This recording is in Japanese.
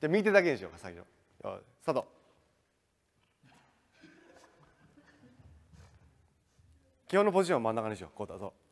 じゃあ右手だけにしようか最初スタート基本のポジションは真ん中にしようこうだぞう